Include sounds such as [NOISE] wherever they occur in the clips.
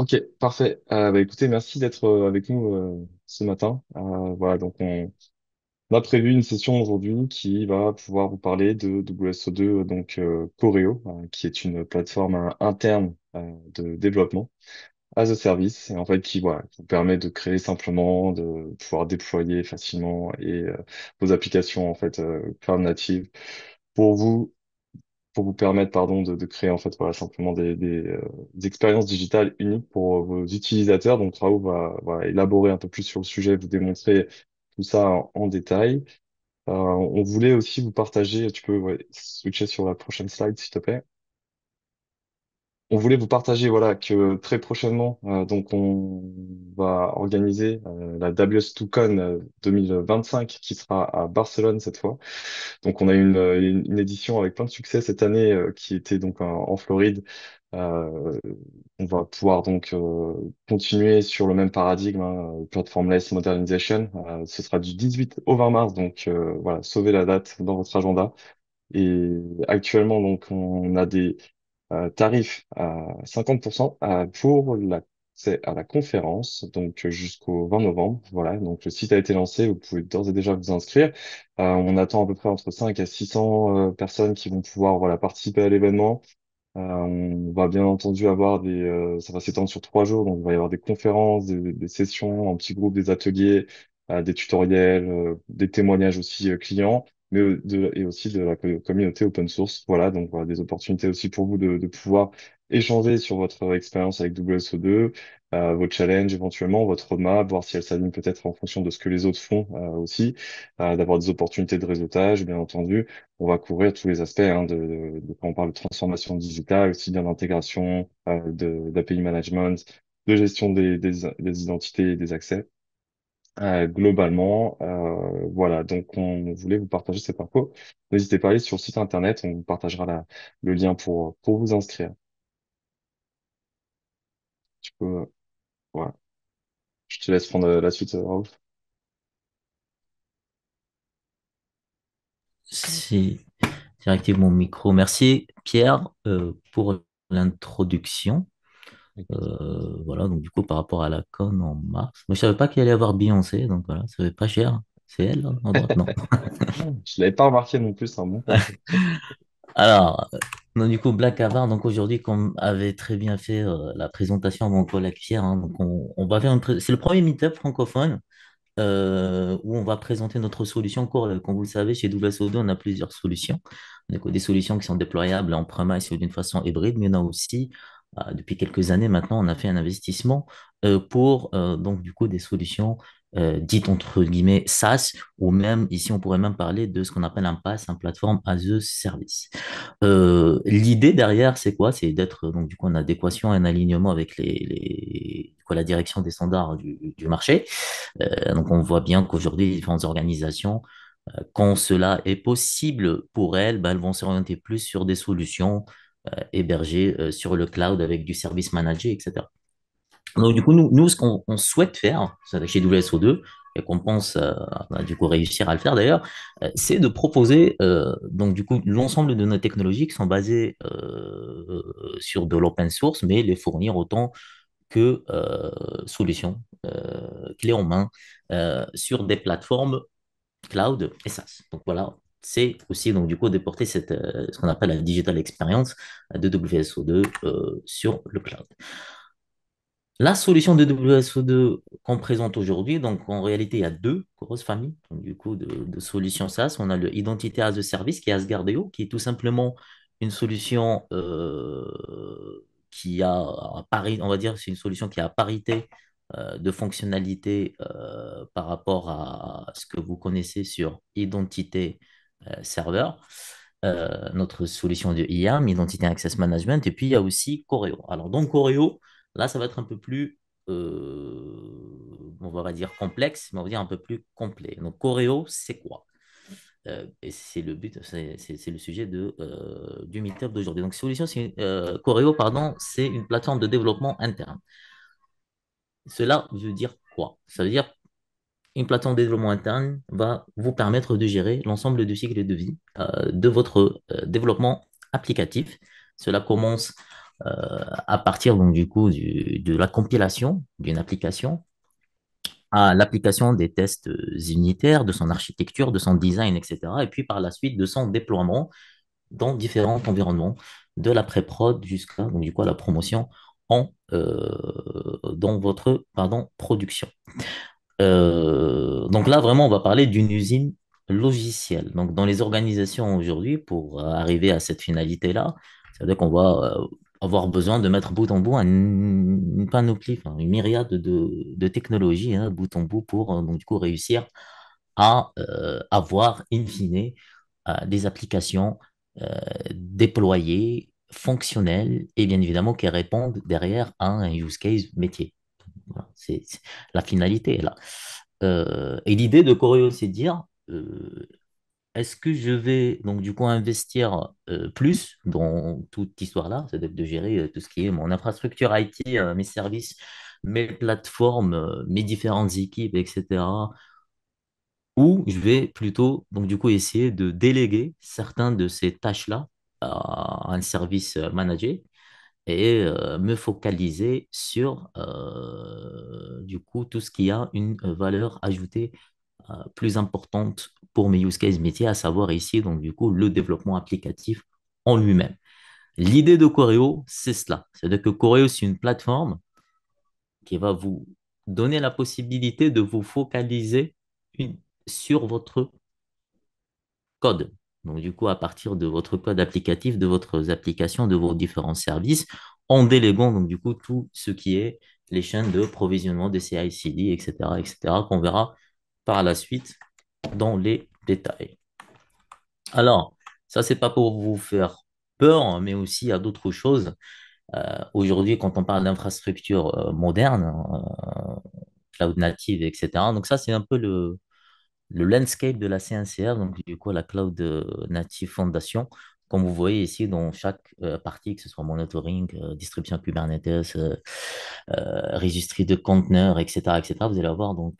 Ok, parfait. Euh, bah, écoutez, merci d'être euh, avec nous euh, ce matin. voilà, donc on, a prévu une session aujourd'hui qui va pouvoir vous parler de WSO2, donc Coreo, hein, qui est une plateforme interne de développement as a service, et en fait qui voilà, vous permet de créer simplement, de pouvoir déployer facilement et vos applications en fait cloud native pour vous pour vous permettre pardon de, de créer en fait voilà simplement des, euh, des, expériences digitales uniques pour vos utilisateurs donc Raoult va, va, élaborer un peu plus sur le sujet vous démontrer tout ça en, détail euh, on voulait aussi vous partager tu peux switcher sur la prochaine slide s'il te plaît on voulait vous partager voilà que très prochainement, euh, donc on va organiser euh, la WS2Con 2025 euh, qui sera à Barcelone cette fois. Donc on a eu une, une, édition avec plein de succès cette année qui était donc en, Floride. on va pouvoir donc continuer sur le même paradigme, hein, platformless modernization. ce sera du 18 au 20 mars, donc voilà, sauvez la date dans votre agenda. Et actuellement, donc, on a des euh, tarif à 50% pour euh, l'accès à la conférence, donc euh, jusqu'au 20 novembre. Voilà, donc le site a été lancé, vous pouvez d'ores et déjà vous inscrire. on attend à peu près entre 5 à 600 personnes qui vont pouvoir voilà, participer à l'événement. on va bien entendu avoir des, ça va s'étendre sur trois jours, donc il va y avoir des conférences, des, sessions en petit groupes, des ateliers, des tutoriels, des témoignages aussi clients mais et aussi de la communauté open source. Voilà, donc des opportunités aussi pour vous de, pouvoir échanger sur votre expérience avec WSO2, euh, vos challenges éventuellement, votre roadmap, voir si elle s'aligne peut-être en fonction de ce que les autres font euh, aussi, euh, d'avoir des opportunités de réseautage, bien entendu. On va couvrir tous les aspects hein, de, quand on parle de transformation digitale, aussi bien d'intégration, euh, d'API management, de gestion des, des identités et des accès. Euh, globalement. Euh, voilà, donc on voulait vous partager ces parcours. N'hésitez pas à aller sur le site internet, on vous partagera le lien pour, vous inscrire. Tu peux, voilà. Je te laisse prendre euh, la suite, C'est directement mon micro. Merci Pierre pour l'introduction. Euh, voilà, donc du coup, par rapport à la con en mars, moi je savais pas qu'il allait y avoir Beyoncé, donc voilà, ça fait pas cher. C'est elle, en hein, [LAUGHS] Je l'avais pas remarqué non plus, en [LAUGHS] Alors, donc, du coup, Black Avar donc aujourd'hui, comme avait très bien fait euh, la présentation à mon collègue Pierre, donc on, va faire c'est le premier meet francophone euh, où on va présenter notre solution core. Comme vous le savez, chez WSO2, on a plusieurs solutions. des solutions qui sont déployables en premise ou d'une façon hybride, mais on a aussi bah, depuis quelques années maintenant, on a fait un investissement euh, pour euh, donc du coup des solutions euh, dites entre guillemets SaaS, ou même ici on pourrait même parler de ce qu'on appelle un PaaS, un plateforme as a service. L'idée derrière, c'est quoi C'est d'être donc du coup en adéquation et en alignement avec les, quoi, la direction des standards du, marché. donc on voit bien qu'aujourd'hui les différentes organisations quand cela est possible pour elles, bah, elles vont s'orienter plus sur des solutions euh, héberger euh, sur le cloud avec du service managé, etc. Donc, du coup, nous, nous ce qu'on souhaite faire chez WSO2, et qu'on pense euh, du coup réussir à le faire d'ailleurs, c'est de proposer donc du coup l'ensemble de nos technologies qui sont basées sur de l'open source, mais les fournir autant que solutions clés en main sur des plateformes cloud et SaaS. Donc voilà, c'est aussi donc du coup de porter euh, ce qu'on appelle la digital experience de WSO2 euh, sur le cloud. La solution de WSO2 qu'on présente aujourd'hui, donc en réalité, il y a deux grosses familles du coup, de, solutions SaaS. On a le as a Service qui est Asgard.io, qui est tout simplement une solution euh, qui a, à on va dire, c'est une solution qui a parité de fonctionnalités par rapport à ce que vous connaissez sur Identité euh, serveur, euh, notre solution de IAM, Identity Access Management, et puis il y a aussi Coreo. Alors donc Coreo, là, ça va être un peu plus, euh, on va dire complexe, mais on va dire un peu plus complet. Donc Coreo, c'est quoi et c'est le but, c'est le sujet de, du meetup d'aujourd'hui. Donc, Solution Coreo, pardon, c'est une plateforme de développement interne. Cela veut dire quoi Ça veut dire une plateforme de développement interne va vous permettre de gérer l'ensemble du cycle de vie euh, de votre euh, développement applicatif. Cela commence euh, à partir donc, du coup de la compilation d'une application à l'application des tests unitaires, de son architecture, de son design, etc. Et puis par la suite de son déploiement dans différents environnements, de la pré-prod jusqu'à du coup, la promotion en, dans votre pardon, production. Euh, donc là, vraiment, on va parler d'une usine logicielle. Donc, dans les organisations aujourd'hui, pour arriver à cette finalité-là, c'est-à-dire qu'on va euh, avoir besoin de mettre bout en bout une panoplie, une myriade de, technologies, hein, bout en bout, pour euh, du coup réussir à avoir, in fine, des applications déployées, fonctionnelles et bien évidemment qui répondent derrière un use case métier c'est la finalité là. Euh, et l'idée de Coreo, c'est dire euh, est-ce que je vais donc du coup investir euh, plus dans toute histoire-là C'est-à-dire de gérer tout ce qui est mon infrastructure IT, mes services, mes plateformes, mes différentes équipes, etc. Ou je vais plutôt donc du coup essayer de déléguer certains de ces tâches-là à un service manager et me focaliser sur du coup tout ce qui a une valeur ajoutée plus importante pour mes use cases métiers, à savoir ici donc du coup le développement applicatif en lui-même. L'idée de Coreo, c'est cela. C'est-à-dire que Coreo, c'est une plateforme qui va vous donner la possibilité de vous focaliser sur votre code, donc, du coup, à partir de votre code applicatif, de votre application, de vos différents services, en déléguant, donc, du coup, tout ce qui est les chaînes de provisionnement, des ci etc., etc., qu'on verra par la suite dans les détails. Alors, ça, c'est pas pour vous faire peur, mais aussi à d'autres choses. Euh, aujourd'hui, quand on parle d'infrastructure euh, modernes, moderne, euh, cloud native, etc., donc ça, c'est un peu le, le landscape de la CNCR, donc du coup la Cloud euh, Native Foundation, comme vous voyez ici dans chaque euh, partie, que ce soit monitoring, euh, distribution Kubernetes, euh, de conteneurs, etc., etc., vous allez avoir donc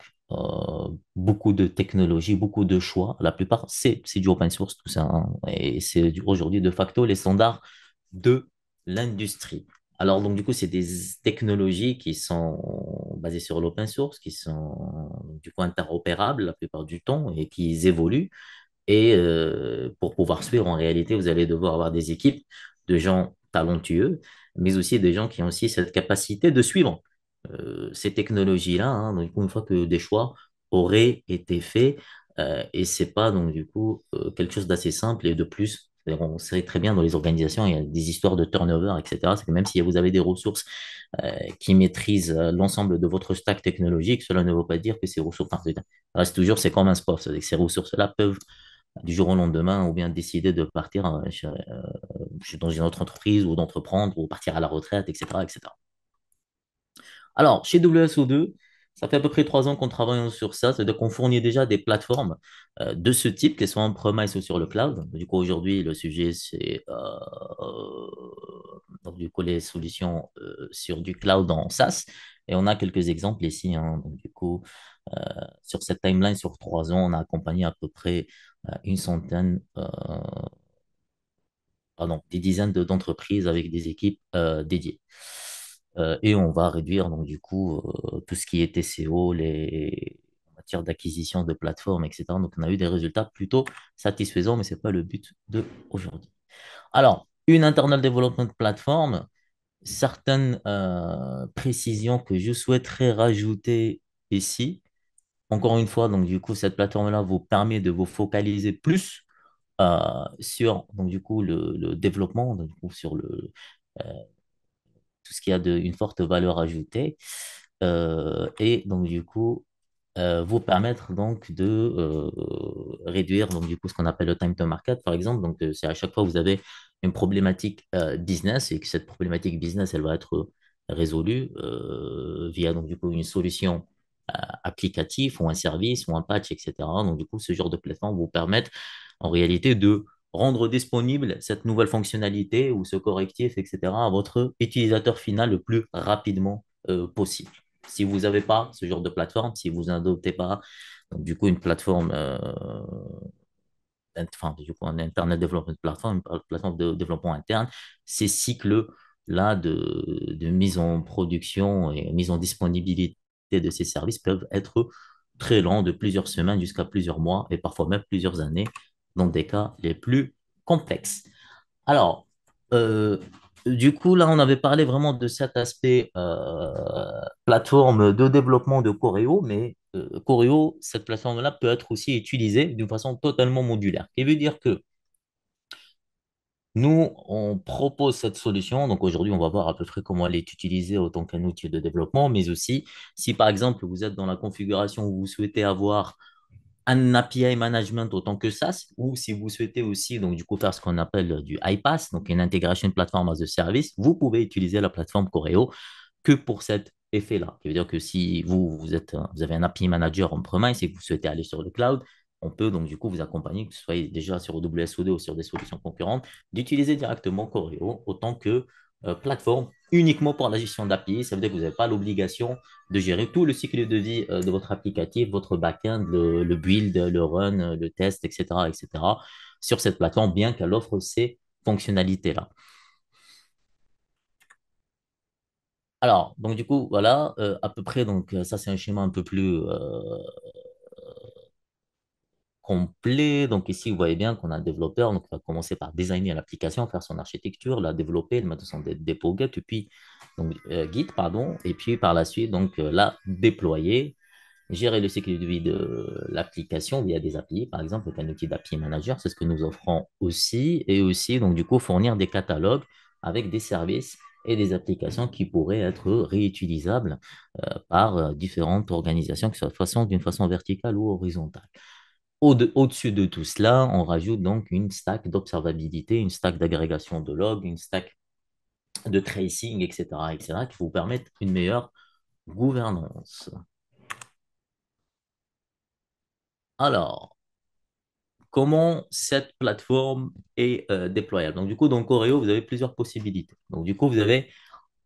beaucoup de technologies, beaucoup de choix. La plupart, c'est du open source, tout ça. Hein, et c'est aujourd'hui de facto les standards de l'industrie. Alors, donc, du coup, c'est des technologies qui sont basées sur l'open source, qui sont du coup interopérables la plupart du temps et qui évoluent. Et euh, pour pouvoir suivre, en réalité, vous allez devoir avoir des équipes de gens talentueux, mais aussi des gens qui ont aussi cette capacité de suivre euh, ces technologies-là. Hein. Donc, une fois que des choix auraient été faits, euh, et c'est pas donc du coup euh, quelque chose d'assez simple et de plus on sait très bien dans les organisations, il y a des histoires de turnover, etc. même si vous avez des ressources euh, qui maîtrisent euh, l'ensemble de votre stack technologique, cela ne veut pas dire que ces ressources, enfin, reste toujours, c'est comme un sport. ces ressources-là peuvent, du jour au lendemain, ou bien décider de partir euh, dans une autre entreprise, ou d'entreprendre, ou partir à la retraite, etc. etc. Alors, chez WSO2, ça fait à peu près trois ans qu'on travaille sur ça, c'est-à-dire qu'on fournit déjà des plateformes euh, de ce type, qu'elles soient en premise ou sur le cloud. Du coup, aujourd'hui, le sujet, c'est euh, du coup, les solutions euh, sur du cloud en SaaS. Et on a quelques exemples ici. Hein. du coup, euh, sur cette timeline, sur trois ans, on a accompagné à peu près une centaine pardon, des dizaines d'entreprises avec des équipes dédiées. Euh, et on va réduire donc du coup euh, tout ce qui est TCO, les en matière d'acquisition de plateformes, etc. Donc on a eu des résultats plutôt satisfaisants, mais ce n'est pas le but de aujourd'hui. Alors, une internal development plateforme certaines euh, précisions que je souhaiterais rajouter ici. Encore une fois, donc du coup, cette plateforme-là vous permet de vous focaliser plus sur donc du coup le, le développement, donc, sur le tout ce qui a de, une forte valeur ajoutée. Euh, et donc, du coup, euh, vous permettre donc de euh, réduire donc, du coup, ce qu'on appelle le time to market, par exemple. Donc, c'est à chaque fois que vous avez une problématique business et que cette problématique business, elle va être résolue via donc, du coup, une solution applicative ou un service ou un patch, etc. Donc, du coup, ce genre de plateforme vous permettent en réalité de rendre disponible cette nouvelle fonctionnalité ou ce correctif, etc., à votre utilisateur final le plus rapidement euh, possible. Si vous n'avez pas ce genre de plateforme, si vous n'adoptez pas, du coup, une plateforme, euh, Internet Development Platform, une plateforme de développement interne, ces cycles-là de, mise en production et mise en disponibilité de ces services peuvent être très longs, de plusieurs semaines jusqu'à plusieurs mois et parfois même plusieurs années dans des cas les plus complexes. Alors, euh, du coup, là, on avait parlé vraiment de cet aspect euh, plateforme de développement de Coreo, mais euh, Coreo, cette plateforme-là peut être aussi utilisée d'une façon totalement modulaire. qui veut dire que nous, on propose cette solution. Donc aujourd'hui, on va voir à peu près comment elle est utilisée autant qu'un outil de développement, mais aussi si par exemple vous êtes dans la configuration où vous souhaitez avoir un API management autant que ça ou si vous souhaitez aussi donc du coup faire ce qu'on appelle euh, du iPass, donc une intégration plateforme as a service, vous pouvez utiliser la plateforme Coreo que pour cet effet-là. qui veut dire que si vous, êtes, euh, vous avez un API manager en premier et que vous souhaitez aller sur le cloud, on peut donc du coup vous accompagner, que ce soit déjà sur AWS ou sur des solutions concurrentes, d'utiliser directement Coreo autant que euh, plateforme uniquement pour la gestion d'API. Ça veut dire que vous n'avez pas l'obligation de gérer tout le cycle de vie euh, de votre applicatif, votre backend, le, build, le run, le test, etc., etc. sur cette plateforme, bien qu'elle offre ces fonctionnalités-là. Alors, donc du coup, voilà, euh, à peu près, donc euh, ça c'est un schéma un peu plus complet. Donc ici, vous voyez bien qu'on a le développeur donc, qui va commencer par designer l'application, faire son architecture, la développer, le mettre dans son dépôt Git, puis donc, euh, Git, pardon, et puis par la suite, donc euh, la déployer, gérer le cycle de vie de l'application via des API, par exemple, avec un outil d'API manager, c'est ce que nous offrons aussi, et aussi, donc du coup, fournir des catalogues avec des services et des applications qui pourraient être réutilisables euh, par différentes organisations, que ce soit d'une façon verticale ou horizontale. Au-dessus de, tout cela, on rajoute donc une stack d'observabilité, une stack d'agrégation de logs, une stack de tracing, etc., etc., qui vous permettent une meilleure gouvernance. Alors, comment cette plateforme est euh, déployable. Donc, du coup, dans Coreo, vous avez plusieurs possibilités. Donc, du coup, vous avez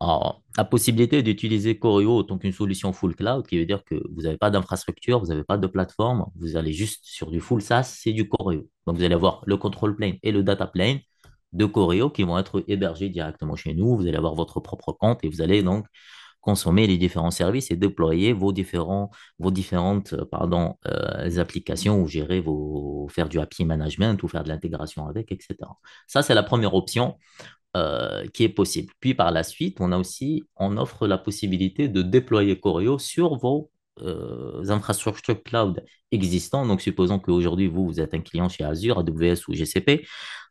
alors, la possibilité d'utiliser Corio tant qu'une solution full cloud, qui veut dire que vous n'avez pas d'infrastructure, vous n'avez pas de plateforme, vous allez juste sur du full SaaS, c'est du Corio. Donc vous allez avoir le control plane et le data plane de Corio qui vont être hébergés directement chez nous. Vous allez avoir votre propre compte et vous allez donc consommer les différents services et déployer vos, différents, vos différentes euh, pardon, euh, applications ou gérer vos, faire du API management ou faire de l'intégration avec, etc. Ça, c'est la première option euh, qui est possible. Puis par la suite, on a aussi, on offre la possibilité de déployer Coréo sur vos euh, infrastructures cloud existantes. Donc, supposons qu'aujourd'hui, vous, vous êtes un client chez Azure, AWS ou GCP.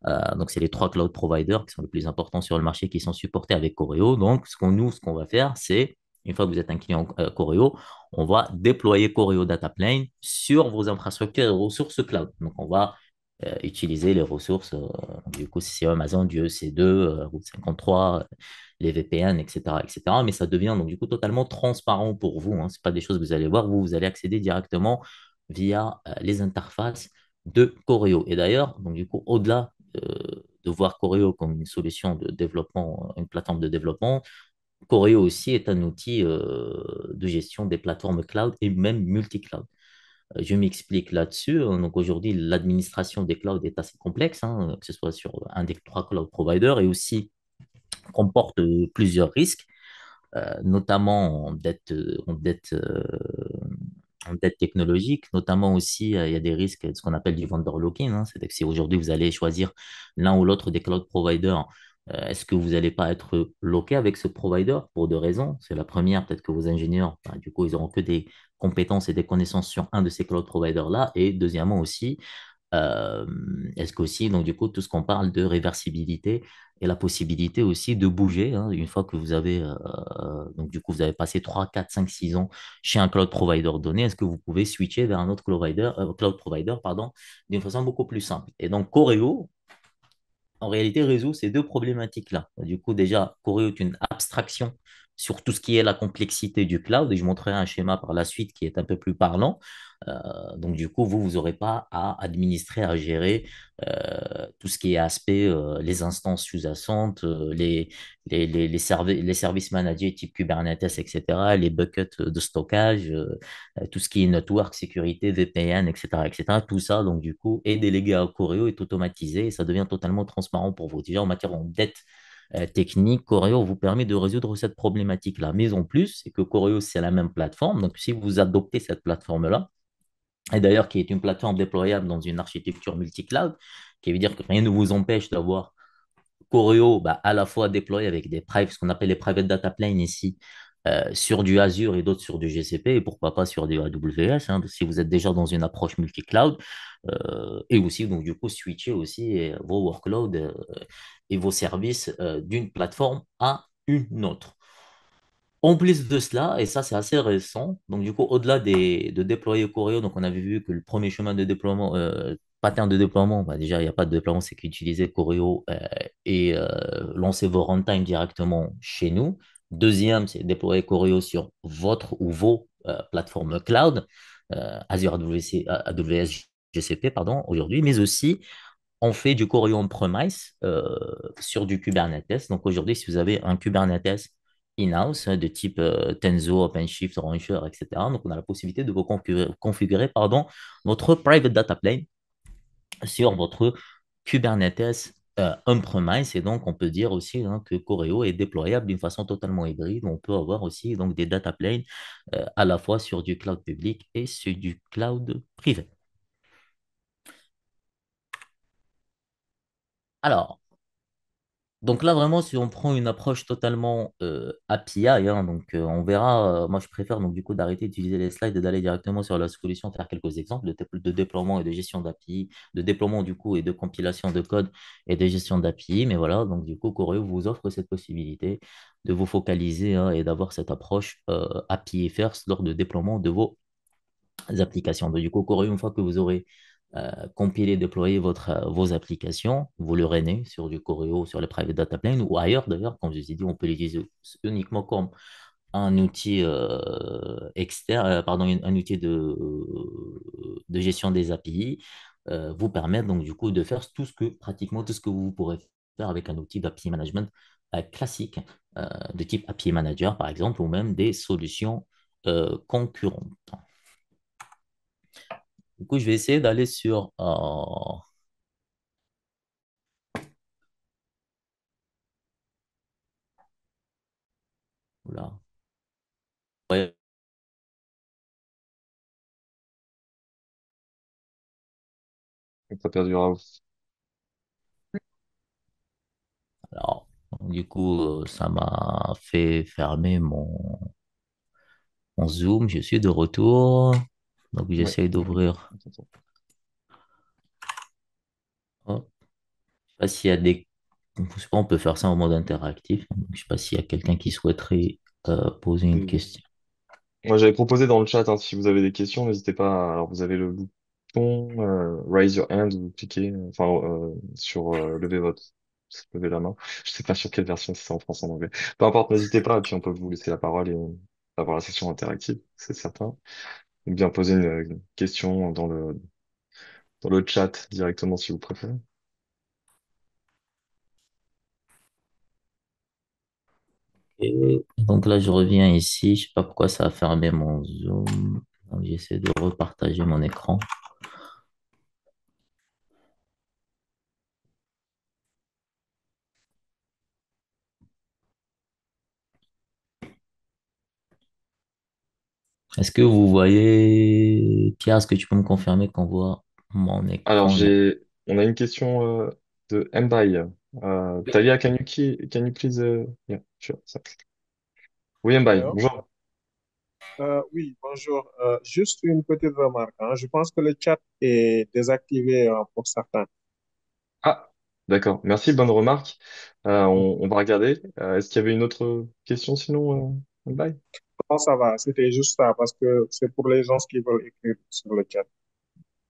Euh, donc, c'est les trois cloud providers qui sont les plus importants sur le marché qui sont supportés avec Coréo. Donc, ce qu'on nous, ce qu'on va faire, c'est une fois que vous êtes un client Coréo on va déployer Coreo Data Plane sur vos infrastructures et ressources cloud. Donc, on va euh, utiliser les ressources. Euh, du coup, c'est Amazon, du EC2, euh, Route 53, les VPN, etc., Mais ça devient donc du coup totalement transparent pour vous. Hein. sont pas des choses que vous allez voir. Vous, vous allez accéder directement via les interfaces de Coreo. Et d'ailleurs, donc du coup, au-delà de voir Coreo comme une solution de développement, une plateforme de développement, Coreo aussi est un outil de gestion des plateformes cloud et même multi-cloud. Euh, je m'explique là-dessus. Donc aujourd'hui, l'administration des clouds est assez complexe, hein, que ce soit sur un des trois cloud providers et aussi comporte euh, plusieurs risques, euh, notamment en dette, technologique, notamment aussi il y a des risques de ce qu'on appelle du vendor locking hein. C'est-à-dire que si aujourd'hui vous allez choisir l'un ou l'autre des cloud providers, est-ce que vous n'allez pas être locké avec ce provider pour deux raisons C'est la première, peut-être que vos ingénieurs, ben, du coup, ils n'auront que des compétences et des connaissances sur un de ces cloud providers-là Et deuxièmement aussi, euh, est-ce qu'aussi, donc du coup, tout ce qu'on parle de réversibilité et la possibilité aussi de bouger, hein, une fois que vous avez, euh, euh, donc du coup, vous avez passé 3, 4, 5, 6 ans chez un cloud provider donné, est-ce que vous pouvez switcher vers un autre cloud provider, cloud provider pardon, d'une façon beaucoup plus simple Et donc, Coreo, en réalité, résout ces deux problématiques-là. Du coup, déjà, Coreo est une abstraction sur tout ce qui est la complexité du cloud. Et je montrerai un schéma par la suite qui est un peu plus parlant. Euh, donc, du coup, vous, vous n'aurez pas à administrer, à gérer euh, tout ce qui est aspect, euh, les instances sous-jacentes, les, les, les, les, les, services managés type Kubernetes, etc., les buckets de stockage, tout ce qui est network, sécurité, VPN, etc., etc. Tout ça, donc, du coup, est délégué à Coreo, est automatisé et ça devient totalement transparent pour vous. Déjà, en matière en dette, euh, technique, Coreo vous permet de résoudre cette problématique-là. Mais en plus, c'est que Coreo, c'est la même plateforme. Donc, si vous adoptez cette plateforme-là, et d'ailleurs qui est une plateforme déployable dans une architecture multi-cloud, qui veut dire que rien ne vous empêche d'avoir Coreo bah, à la fois déployé avec des private, ce qu'on appelle les private data plane ici, euh, sur du Azure et d'autres sur du GCP, et pourquoi pas sur du AWS, hein, si vous êtes déjà dans une approche multi-cloud, euh, et aussi, donc, du coup, switcher aussi euh, vos workloads et vos services d'une plateforme à une autre. En plus de cela, et ça c'est assez récent, donc du coup, au-delà de déployer Corio donc on avait vu que le premier chemin de déploiement, pattern de déploiement, bah, déjà, il n'y a pas de déploiement, c'est qu'utiliser Coréo et lancer vos runtime directement chez nous. Deuxième, c'est déployer Corio sur votre ou vos euh, plateformes cloud, euh, Azure AWS euh, GCP, pardon, aujourd'hui, mais aussi on fait du Corio on-premise sur du Kubernetes. Donc aujourd'hui, si vous avez un Kubernetes in-house hein, de type Tenzo, OpenShift, Rancher, etc., donc on a la possibilité de vous configurer, configurer pardon, votre private data plane sur votre Kubernetes euh, un premise et donc on peut dire aussi hein, que Coreo est déployable d'une façon totalement hybride. On peut avoir aussi donc des data planes euh, à la fois sur du cloud public et sur du cloud privé. Alors, donc là, vraiment, si on prend une approche totalement euh, API, hein, donc, euh, on verra, euh, moi je préfère donc du coup d'arrêter d'utiliser les slides et d'aller directement sur la solution, faire quelques exemples de, de déploiement et de gestion d'API, de déploiement du coup et de compilation de code et de gestion d'API. Mais voilà, donc du coup, Coreo vous offre cette possibilité de vous focaliser hein, et d'avoir cette approche API first lors de déploiement de vos applications. Donc, du coup, Coreo, une fois que vous aurez euh, compiler, déployer votre, euh, vos applications, vous le rennez sur du Coreo, sur le Private Data Plane ou ailleurs d'ailleurs, comme je vous ai dit, on peut l'utiliser uniquement comme un outil euh, externe, pardon, un outil de, de gestion des API, vous permettre donc du coup de faire tout ce que pratiquement tout ce que vous pourrez faire avec un outil d'API management classique de type API Manager par exemple ou même des solutions concurrentes. Du coup, je vais essayer d'aller sur... Euh, oula. Alors, du coup, euh, ça m'a fait fermer mon, mon Zoom. Je suis de retour. Donc j'essaye d'ouvrir. Je ne sais pas s'il y a des. Je sais pas, on peut faire ça en mode interactif. je ne sais pas s'il y a quelqu'un qui souhaiterait euh, poser une mm. question. Moi, j'avais proposé dans le chat, hein, si vous avez des questions, n'hésitez pas. Alors, vous avez le bouton euh, Raise Your Hand, vous cliquez euh, sur Levez votre. Levez la main. Je ne sais pas sur quelle version, c'est en français ou en anglais. Peu importe, n'hésitez pas, puis on peut vous laisser la parole et avoir la session interactive, c'est certain ou bien poser euh, une question dans le, dans le chat directement si vous préférez. donc là, je reviens ici. Je ne sais pas pourquoi ça a fermé mon Zoom. j'essaie de repartager mon écran. Est-ce que vous voyez, Pierre, est-ce que tu peux me confirmer qu'on voit mon écran? Alors, on a une question euh, de Mbai. Euh, Talia, can you, please... Euh, oui, Mbai, bonjour. oui, bonjour. juste une petite remarque. Hein. Je pense que le chat est désactivé pour certains. Ah, d'accord, merci, bonne remarque. on, va regarder. est-ce qu'il y avait une autre question sinon, Mbai? Non, ça va. C'était juste ça, parce que c'est pour les gens qui veulent écrire sur le chat.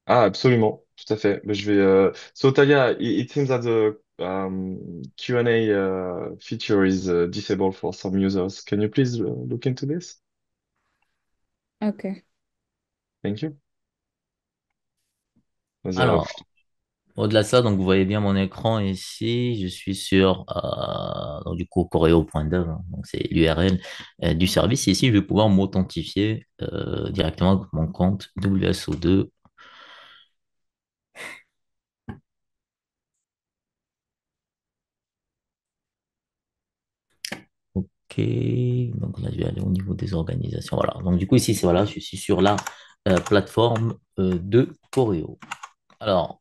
Ah, absolument, tout à fait. Mais Je vais. Sotaya euh, So Talia, it, seems that the um, Q&A uh, feature is uh, disabled for some users. Can you please uh, look into this? OK. Thank you. Vas-y, Alors, au-delà de ça, donc vous voyez bien mon écran ici, je suis sur euh, du coup coreo.dev, hein. donc c'est l'URL euh, du service. Ici, je vais pouvoir m'authentifier euh, directement avec mon compte WSO2. Ok, donc là je vais aller au niveau des organisations. Voilà, donc du coup ici, c'est voilà, je suis sur la plateforme de Coreo. Alors,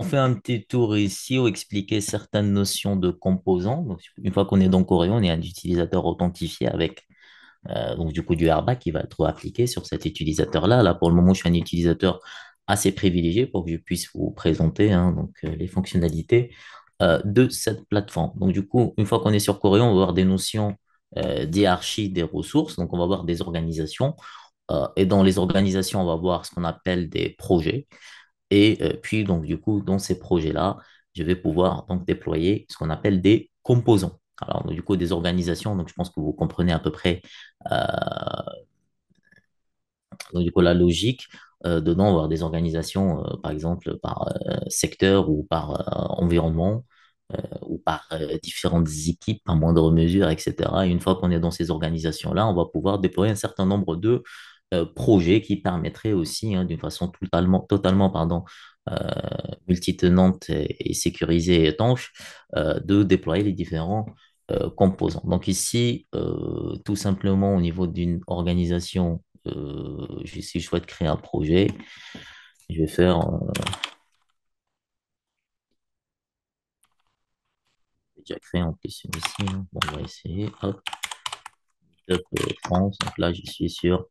on fait un petit tour ici où expliquer certaines notions de composants. une fois qu'on est dans Coréon, on est un utilisateur authentifié avec euh, donc du coup du airbag qui va être appliqué sur cet utilisateur-là. Là, pour le moment, je suis un utilisateur assez privilégié pour que je puisse vous présenter hein, donc, euh, les fonctionnalités euh, de cette plateforme. Donc du coup, une fois qu'on est sur Coréen, on va voir des notions d'hierarchie des ressources. Donc on va voir des organisations. et dans les organisations, on va voir ce qu'on appelle des projets. Et euh, puis, donc, du coup, dans ces projets-là, je vais pouvoir donc déployer ce qu'on appelle des composants. Alors, du coup, des organisations, donc je pense que vous comprenez à peu près euh, la logique. Euh, dedans, on avoir des organisations, par exemple, par secteur ou par environnement ou par différentes équipes à moindre mesure, etc. Et une fois qu'on est dans ces organisations-là, on va pouvoir déployer un certain nombre de euh, projet qui permettrait aussi, hein, d'une façon totalement, totalement pardon, euh, multitenante et, sécurisée et étanche, euh, de déployer les différents composants. Donc ici, tout simplement au niveau d'une organisation, si je souhaite créer un projet, je vais faire... J'ai déjà créé en plus ici, hein. on va essayer. Hop. Donc là, je suis sur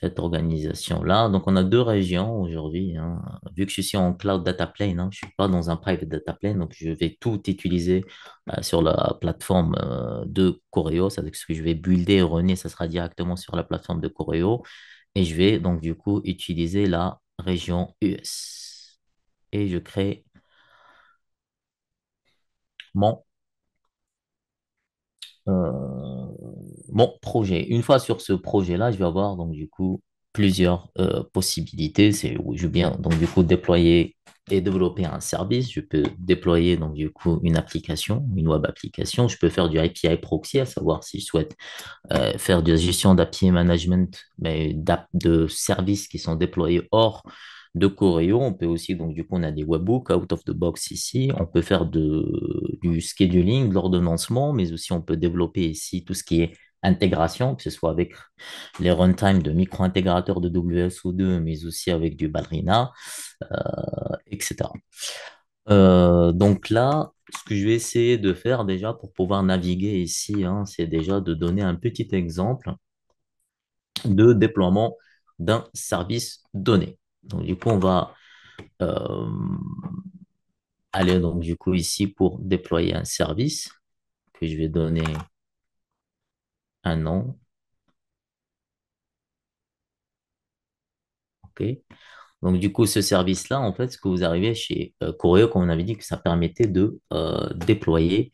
cette organisation-là. Donc, on a deux régions aujourd'hui. Hein. Vu que je suis en cloud data plane, hein, je ne suis pas dans un private data plane, donc je vais tout utiliser euh, sur la plateforme euh, de Coreo. cest à ce que je vais builder et runner, ça sera directement sur la plateforme de Coreo. Et je vais donc, du coup, utiliser la région US. Et je crée mon. Euh, mon projet. Une fois sur ce projet-là, je vais avoir donc du coup plusieurs euh, possibilités. C'est où je veux bien donc du coup déployer et développer un service. Je peux déployer donc du coup une application, une web application. Je peux faire du API proxy, à savoir si je souhaite euh, faire de la gestion d'API management, mais de services qui sont déployés hors de Coreo. On peut aussi, donc du coup, on a des webhooks out of the box ici. On peut faire de, du scheduling, de l'ordonnancement, mais aussi on peut développer ici tout ce qui est intégration, que ce soit avec les runtime de micro-intégrateurs de WSO2, mais aussi avec du Ballerina, etc. Euh, euh, donc là, ce que je vais essayer de faire déjà pour pouvoir naviguer ici, hein, c'est déjà de donner un petit exemple de déploiement d'un service donné. Donc du coup, on va euh, aller donc du coup ici pour déployer un service que je vais donner un nom. OK. Donc, du coup, ce service-là, en fait, ce que vous arrivez chez euh, comme on avait dit, que ça permettait de euh, déployer,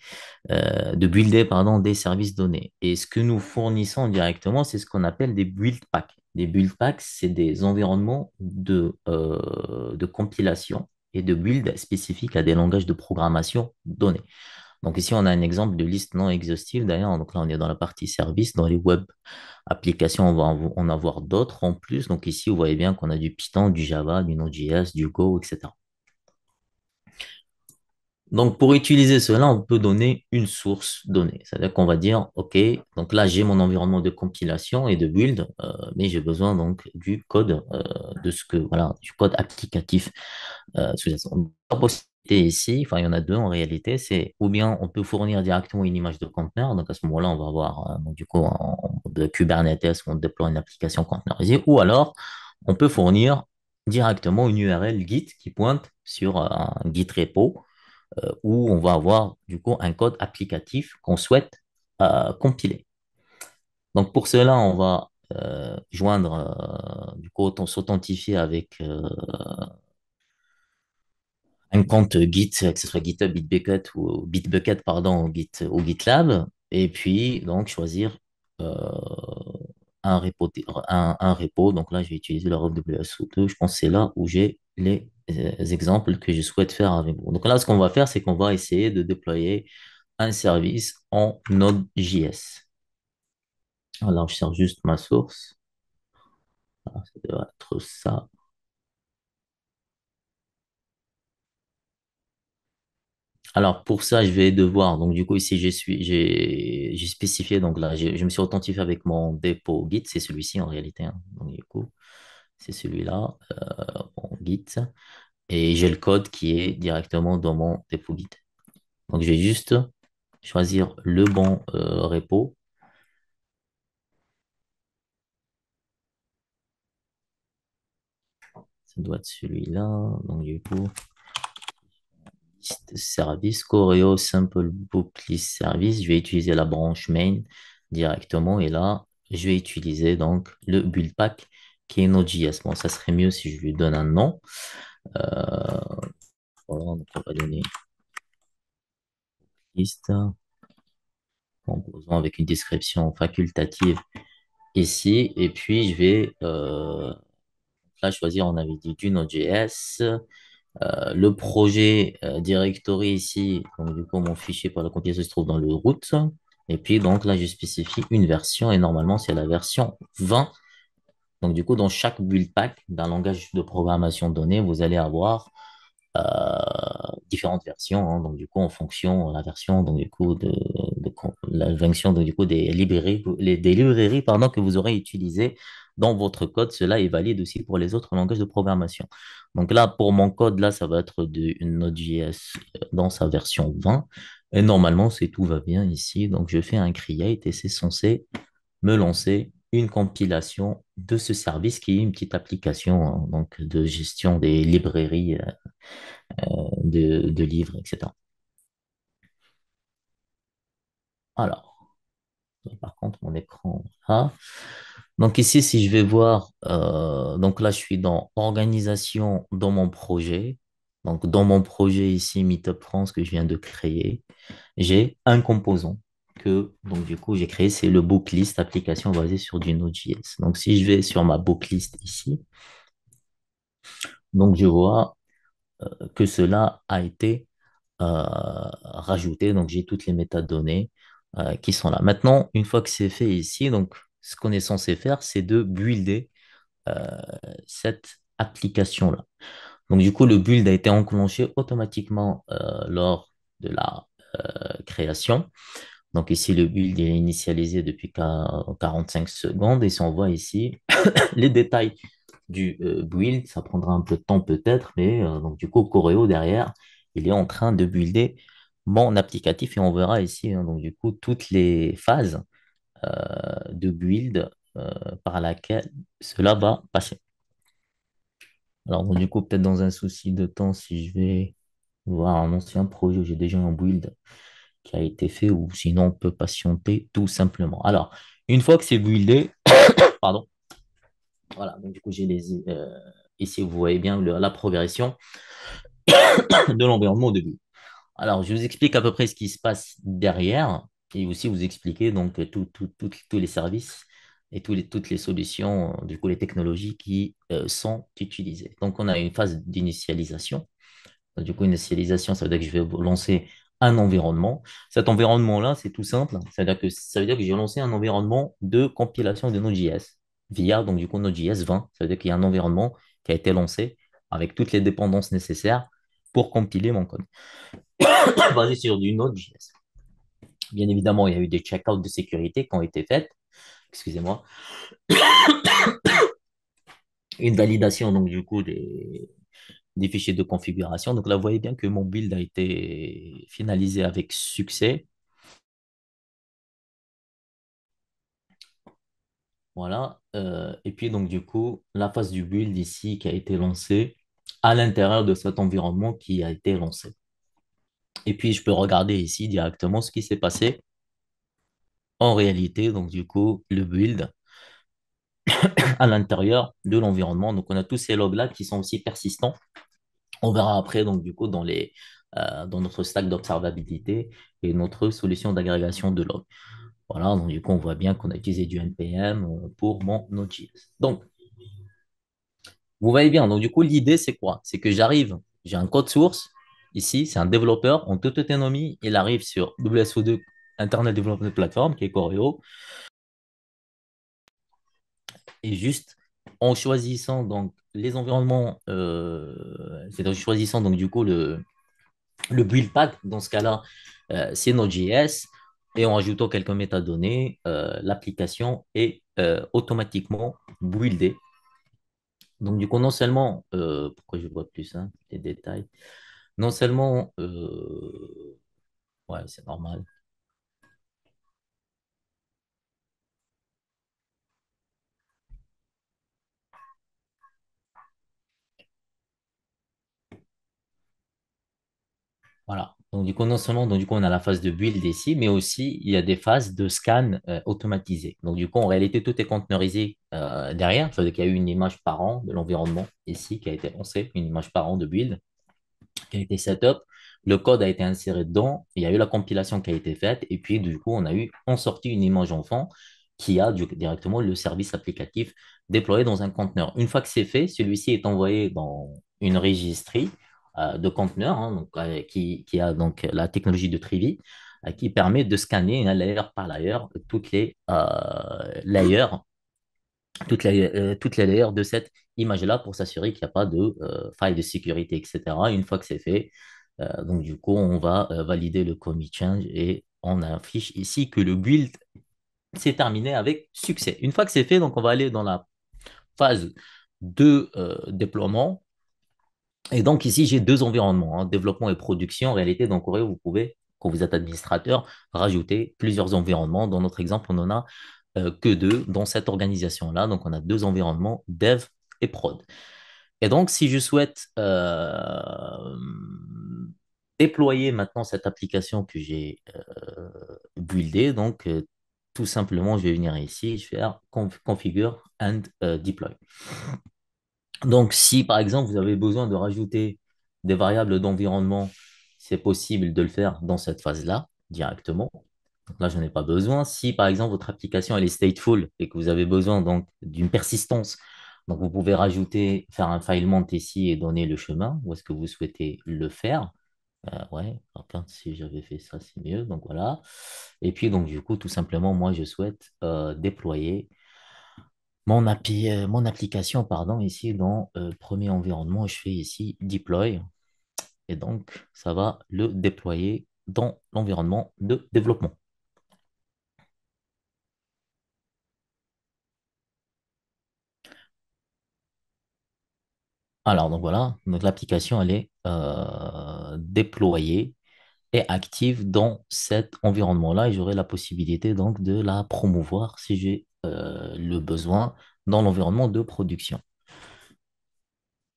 euh, de builder, pardon, des services donnés. Et ce que nous fournissons directement, c'est ce qu'on appelle des build packs. Des build packs, c'est des environnements de, euh, de compilation et de build spécifiques à des langages de programmation donnés. Donc ici, on a un exemple de liste non exhaustive d'ailleurs. Donc là, on est dans la partie service, dans les web applications, on va en avoir d'autres en plus. Donc ici, vous voyez bien qu'on a du Python, du Java, du Node.js, du Go, etc. Donc, pour utiliser cela, on peut donner une source donnée. C'est-à-dire qu'on va dire, OK, donc là, j'ai mon environnement de compilation et de build, euh, mais j'ai besoin donc du code euh, de ce que, voilà, du code applicatif euh, et ici, enfin, il y en a deux en réalité, c'est ou bien on peut fournir directement une image de conteneur, donc à ce moment-là, on va avoir euh, du coup en, de Kubernetes, on déploie une application conteneurisée, ou alors on peut fournir directement une URL Git qui pointe sur euh, un Git repo euh, où on va avoir du coup un code applicatif qu'on souhaite compiler. Donc pour cela, on va joindre, du coup, s'authentifier avec un compte euh, Git, euh, que ce soit GitHub, Bitbucket ou Bitbucket, pardon, ou, Git, ou GitLab, et puis donc choisir euh, un, repo, un, un, repo. Donc là, je vais utiliser la wso 2. Je pense que c'est là où j'ai les, exemples que je souhaite faire avec vous. Donc là, ce qu'on va faire, c'est qu'on va essayer de déployer un service en Node.js. Alors, je cherche juste ma source. Ah, ça doit être ça. Alors pour ça, je vais devoir, donc du coup ici j'ai j'ai spécifié, donc là je me suis authentifié avec mon dépôt Git, c'est celui-ci en réalité, hein. donc du coup c'est celui-là, euh, mon Git, et j'ai le code qui est directement dans mon dépôt Git. Donc je vais juste choisir le bon euh, repo. Ça doit être celui-là, donc du coup service, Coreo Simple Book Service, je vais utiliser la branche main directement et là, je vais utiliser donc le build pack qui est Node.js. Bon, ça serait mieux si je lui donne un nom. Euh, voilà, on va donner avec une description facultative ici. Et puis, je vais euh, là choisir, on avait dit du Node.js. Euh, le projet euh, directory ici, donc du coup, mon fichier pour la compiler se trouve dans le root. Et puis, donc là, je spécifie une version et normalement, c'est la version 20. Donc, du coup, dans chaque build pack d'un langage de programmation donné, vous allez avoir euh, différentes versions. Hein. donc, du coup, en fonction la version, donc, du coup, de, la version, donc, du coup, des librairies, les, des librairies que vous aurez utilisées dans votre code, cela est valide aussi pour les autres langages de programmation. Donc là, pour mon code, là, ça va être de, une Node.js euh, dans sa version 20. Et normalement, c'est tout va bien ici. Donc, je fais un create et c'est censé me lancer une compilation de ce service qui est une petite application hein, donc de gestion des librairies euh, euh, de, de, livres, etc. Alors, par contre, mon écran là. Donc ici, si je vais voir, euh, donc là, je suis dans organisation dans mon projet. Donc dans mon projet ici, Meetup France que je viens de créer, j'ai un composant que, donc du coup, j'ai créé, c'est le booklist application basée sur du Node.js. Donc si je vais sur ma booklist ici, donc je vois euh, que cela a été euh, rajouté. Donc j'ai toutes les métadonnées qui sont là. Maintenant, une fois que c'est fait ici, donc ce qu'on est censé faire, c'est de builder euh, cette application-là. Donc, du coup, le build a été enclenché automatiquement euh, lors de la euh, création. Donc, ici, le build est initialisé depuis 45 secondes. Et si on voit ici [COUGHS] les détails du build, ça prendra un peu de temps peut-être, mais donc, du coup, Coréo derrière, il est en train de builder mon applicatif et on verra ici, hein, donc, du coup, toutes les phases euh, de build euh, par laquelle cela va passer. Alors, du coup, peut-être dans un souci de temps, si je vais voir un ancien projet j'ai déjà un build qui a été fait, ou sinon, on peut patienter tout simplement. Alors, une fois que c'est buildé, [COUGHS] pardon, voilà, donc du coup, j'ai les. Euh, ici, vous voyez bien la progression [COUGHS] de l'environnement au début. Alors, je vous explique à peu près ce qui se passe derrière et aussi vous expliquer donc euh, tous les services et les, toutes les solutions, euh, du coup les technologies qui euh, sont utilisées. Donc on a une phase d'initialisation. Du coup, initialisation, ça veut dire que je vais lancer un environnement. Cet environnement-là, c'est tout simple. Ça veut dire que, ça veut dire que j'ai lancé un environnement de compilation de Node.js via donc du coup Node.js 20. Ça veut dire qu'il y a un environnement qui a été lancé avec toutes les dépendances nécessaires pour compiler mon code [COUGHS] basé sur du Node.js. Bien évidemment, il y a eu des check-outs de sécurité qui ont été faites. Excusez-moi. [COUGHS] Une validation, donc, du coup, des, fichiers de configuration. Donc là, vous voyez bien que mon build a été finalisé avec succès. Voilà. Euh, et puis, donc, du coup, la phase du build ici qui a été lancée à l'intérieur de cet environnement qui a été lancé. Et puis, je peux regarder ici directement ce qui s'est passé en réalité. Donc, du coup, le build [COUGHS] à l'intérieur de l'environnement. Donc, on a tous ces logs-là qui sont aussi persistants. On verra après, donc, du coup, dans, les, euh, dans notre stack d'observabilité et notre solution d'agrégation de logs. Voilà, donc du coup, on voit bien qu'on a utilisé du NPM pour mon Node.js. Donc, vous voyez bien, donc du coup, l'idée, c'est quoi C'est que j'arrive, j'ai un code source, Ici, c'est un développeur en toute autonomie. Il arrive sur WSO2 Internet Development Platform, qui est Coreo. Et juste en choisissant donc les environnements, euh, c'est en choisissant donc du coup le, le build pack, dans ce cas-là, euh, c'est Node.js, et en ajoutant quelques métadonnées, euh, l'application est automatiquement buildée. Donc du coup, non seulement, pourquoi je vois plus hein, les détails, non seulement... Euh, ouais, c'est normal. Voilà. Donc, du coup, non seulement donc, du coup, on a la phase de build ici, mais aussi il y a des phases de scan euh, automatisées. Donc, du coup, en réalité, tout est conteneurisé euh, derrière. Il qu'il y a eu une image par an de l'environnement ici qui a été lancée, une image par an de build qui a été setup. Le code a été inséré dedans. Il y a eu la compilation qui a été faite. Et puis, du coup, on a eu en sortie une image enfant qui a directement le service applicatif déployé dans un conteneur. Une fois que c'est fait, celui-ci est envoyé dans une registrie euh, de conteneurs hein, euh, qui, a donc la technologie de Trivi euh, qui permet de scanner un layer par layer toutes les layers euh, toutes les, layers de cette image-là pour s'assurer qu'il n'y a pas de euh, faille de sécurité, etc. Une fois que c'est fait, euh, donc du coup, on va valider le commit change et on affiche ici que le build s'est terminé avec succès. Une fois que c'est fait, donc on va aller dans la phase de déploiement. Et donc ici, j'ai deux environnements, hein, développement et production. En réalité, dans Corée, vous pouvez, quand vous êtes administrateur, rajouter plusieurs environnements. Dans notre exemple, on en a euh, que deux dans cette organisation-là. Donc, on a deux environnements, dev et prod. Et donc, si je souhaite euh, déployer maintenant cette application que j'ai euh, buildée, donc tout simplement, je vais venir ici, je vais faire configure and deploy. Donc, si par exemple, vous avez besoin de rajouter des variables d'environnement, c'est possible de le faire dans cette phase-là directement. Là, je n'en ai pas besoin. Si, par exemple, votre application est stateful et que vous avez besoin donc d'une persistance, donc vous pouvez rajouter, faire un filement ici et donner le chemin où est-ce que vous souhaitez le faire. Euh, ouais, hein, si j'avais fait ça, c'est mieux. Donc voilà. Et puis, donc, du coup, tout simplement, moi, je souhaite euh, déployer mon, euh, mon application pardon, ici dans euh, premier environnement. Je fais ici deploy. Et donc, ça va le déployer dans l'environnement de développement. Alors, donc voilà, l'application, elle est euh, déployée et active dans cet environnement-là et j'aurai la possibilité donc de la promouvoir si j'ai euh, le besoin dans l'environnement de production.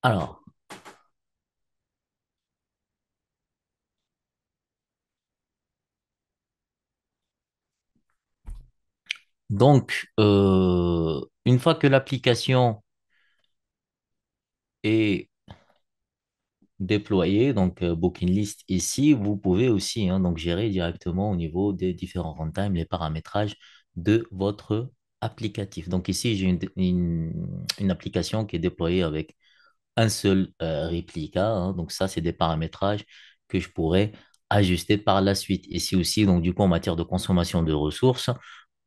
Alors, donc, euh, une fois que l'application et déployer donc euh, Booking List ici. Vous pouvez aussi hein, donc gérer directement au niveau des différents runtime les paramétrages de votre applicatif. Donc ici, j'ai une, application qui est déployée avec un seul euh, replica. Hein. donc ça, c'est des paramétrages que je pourrais ajuster par la suite. Ici aussi, donc du coup, en matière de consommation de ressources,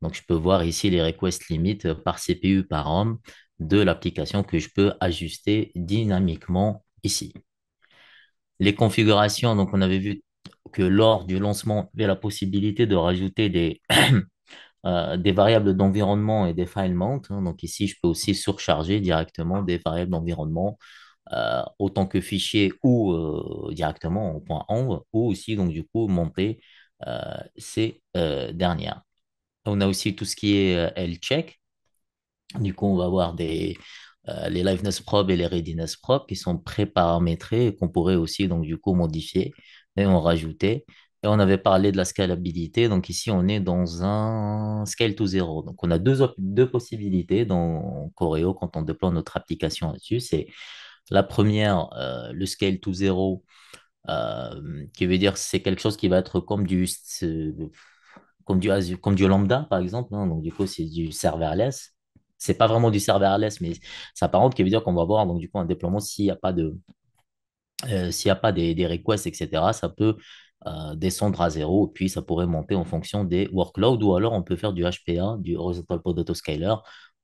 donc je peux voir ici les requests limites par CPU par homme, de l'application que je peux ajuster dynamiquement ici. Les configurations, donc on avait vu que lors du lancement, il y a la possibilité de rajouter des, [CLEARS THROAT] euh, des variables d'environnement et des file mount. Hein. Donc ici, je peux aussi surcharger directement des variables d'environnement euh, autant que fichier ou euh, directement au point .env ou aussi donc du coup monter ces dernières. On a aussi tout ce qui est L-check, du coup, on va avoir des, euh, les liveness probe et les readiness probe qui sont pré-paramétrés et qu'on pourrait aussi, donc, du coup, modifier et en rajouter. Et on avait parlé de la scalabilité. Donc, ici, on est dans un scale to zero. Donc, on a deux, deux possibilités dans Coreo quand on déploie notre application là-dessus. C'est la première, euh, le scale to zero, euh, qui veut dire c'est quelque chose qui va être comme du. comme du, comme du lambda, par exemple, hein. donc du coup, c'est du serverless c'est pas vraiment du serverless, mais ça apparente, qui veut dire qu'on va avoir donc, du coup, un déploiement s'il n'y a pas, de, euh, s'il a pas des, requests, etc. Ça peut euh, descendre à zéro, et puis ça pourrait monter en fonction des workloads, ou alors on peut faire du HPA, du Horizontal Pod Autoscaler.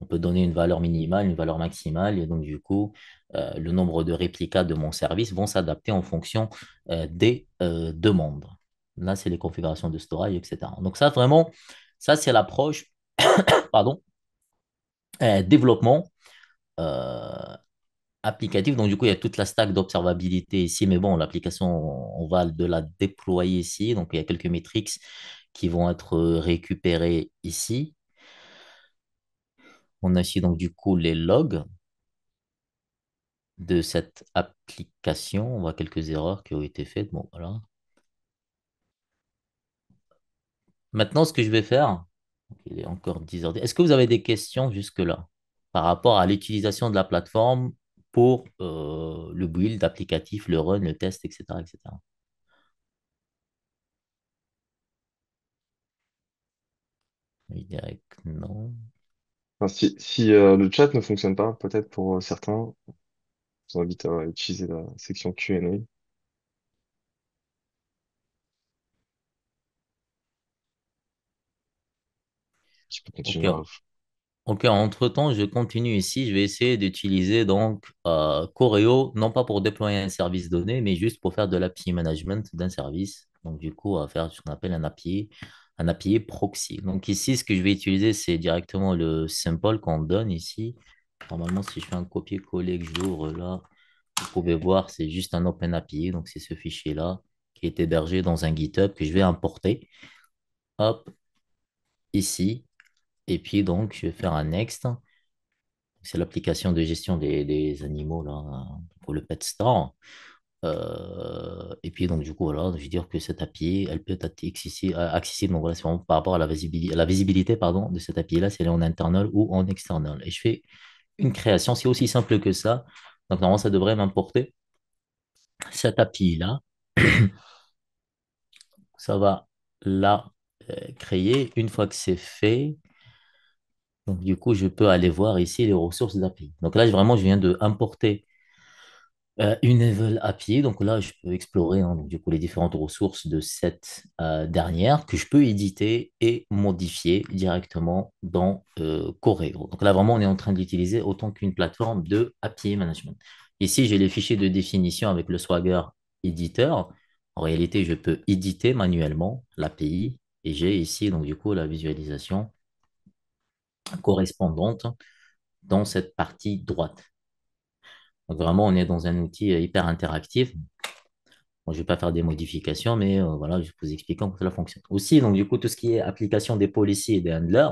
On peut donner une valeur minimale, une valeur maximale, et donc du coup, euh, le nombre de réplicas de mon service vont s'adapter en fonction des demandes. Là, c'est les configurations de storage, etc. Donc ça, vraiment, ça, c'est l'approche, [COUGHS] pardon, euh, développement euh, applicatif. Donc, du coup, il y a toute la stack d'observabilité ici. Mais bon, l'application, on va de la déployer ici. Donc, il y a quelques métriques qui vont être récupérées ici. On a ici, donc, du coup, les logs de cette application. On voit quelques erreurs qui ont été faites. Bon, voilà. Maintenant, ce que je vais faire, il est encore 10 h Est-ce que vous avez des questions jusque-là par rapport à l'utilisation de la plateforme pour euh, le build applicatif, le run, le test, etc. etc. non. Si, euh, le chat ne fonctionne pas, peut-être pour euh, certains, je vous invite à utiliser la section Q&A. Ok, entre-temps, je continue ici. Je vais essayer d'utiliser donc euh, Coreo, non pas pour déployer un service donné, mais juste pour faire de l'API management d'un service. Donc, du coup, on va faire ce qu'on appelle un API, un API proxy. Donc, ici, ce que je vais utiliser, c'est directement le symbol qu'on donne ici. Normalement, si je fais un copier-coller que j'ouvre là, vous pouvez voir, c'est juste un open API Donc, c'est ce fichier-là qui est hébergé dans un GitHub que je vais importer. Hop, ici. Et puis, donc, je vais faire un next. C'est l'application de gestion des, animaux là, pour le Pet Store. Euh, et puis, donc, du coup, voilà, je vais dire que cette API, elle peut être accessible. voilà, par rapport à la visibilité, la visibilité pardon, de cette API-là, si elle est en internal ou en external. Et je fais une création, c'est aussi simple que ça. Donc, normalement, ça devrait m'importer cette API-là. [COUGHS] ça va la euh, créer. Une fois que c'est fait, donc, du coup, je peux aller voir ici les ressources d'API. Donc là, vraiment, je viens de importer euh, une Evel API. Donc là, je peux explorer hein, du coup, les différentes ressources de cette euh, dernière que je peux éditer et modifier directement dans euh, Donc là, vraiment, on est en train d'utiliser autant qu'une plateforme de API management. Ici, j'ai les fichiers de définition avec le Swagger Editor. En réalité, je peux éditer manuellement l'API et j'ai ici donc du coup la visualisation correspondante dans cette partie droite. Donc vraiment, on est dans un outil euh, hyper interactif. je ne vais pas faire des modifications, mais euh, voilà, je vous expliquer comment cela fonctionne. Aussi, donc du coup, tout ce qui est application des policies et des handlers.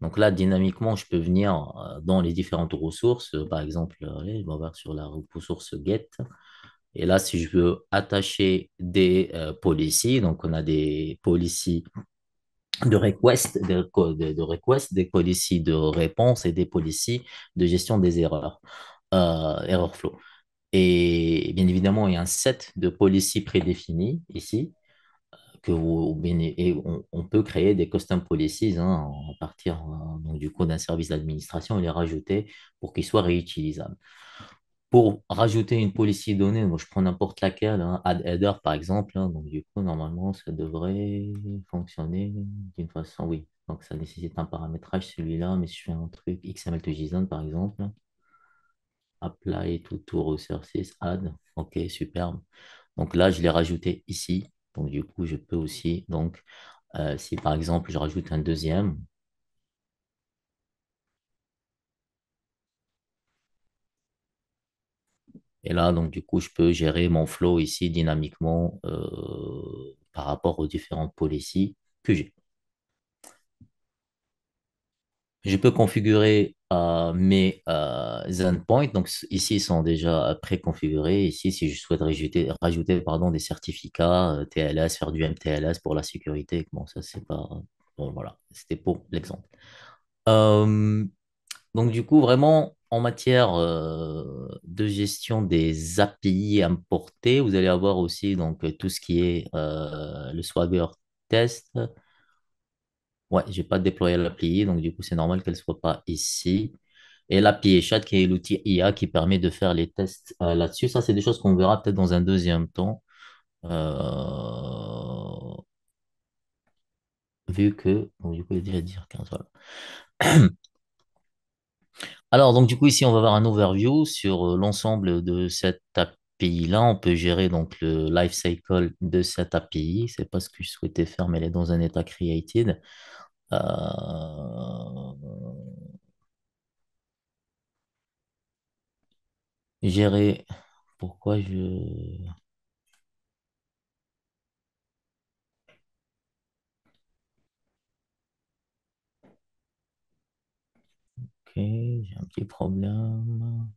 Donc là, dynamiquement, je peux venir euh, dans les différentes ressources. Par exemple, on je voir sur la ressource get. Et là, si je veux attacher des policies, donc on a des policies de request, de, de, des policies de réponse et des policies de gestion des erreurs, euh, error flow. Et bien évidemment, il y a un set de policies prédéfinies ici euh, que vous, et on, peut créer des custom policies hein, à partir euh, du code d'un service d'administration et les rajouter pour qu'ils soient réutilisables pour rajouter une policy donnée, je prends n'importe laquelle, hein. add header par exemple, hein. donc du coup normalement ça devrait fonctionner d'une façon, oui. Donc ça nécessite un paramétrage celui-là, mais si je fais un truc XML to JSON par exemple, apply to tour service, add, ok, superbe. Donc là je l'ai rajouté ici, donc du coup je peux aussi, donc euh, si par exemple je rajoute un deuxième, Et là, donc, du coup, je peux gérer mon flow ici dynamiquement euh, par rapport aux différentes policies que j'ai. Je peux configurer euh, mes euh, endpoints. Donc, ici, ils sont déjà préconfigurés. Ici, si je souhaite rajouter, rajouter pardon, des certificats, TLS, faire du MTLS pour la sécurité, bon, ça, c'est pas. Bon, voilà, c'était pour l'exemple. donc, du coup, vraiment, en matière de gestion des API importés, vous allez avoir aussi donc, tout ce qui est le Swagger test. Ouais, je n'ai pas déployé l'API, donc du coup, c'est normal qu'elle ne soit pas ici. Et l'API chat qui est l'outil IA qui permet de faire les tests euh, là-dessus. Ça, c'est des choses qu'on verra peut-être dans un deuxième temps. Vu que. Donc, du coup, il dire 15. Voilà. [CLEARS THROAT] Alors, donc, du coup, ici, on va avoir un overview sur euh, l'ensemble de cette API-là. On peut gérer donc le lifecycle de cette API. C'est pas ce que je souhaitais faire, mais elle est dans un état created. Euh, gérer. Pourquoi je. j'ai un petit problème.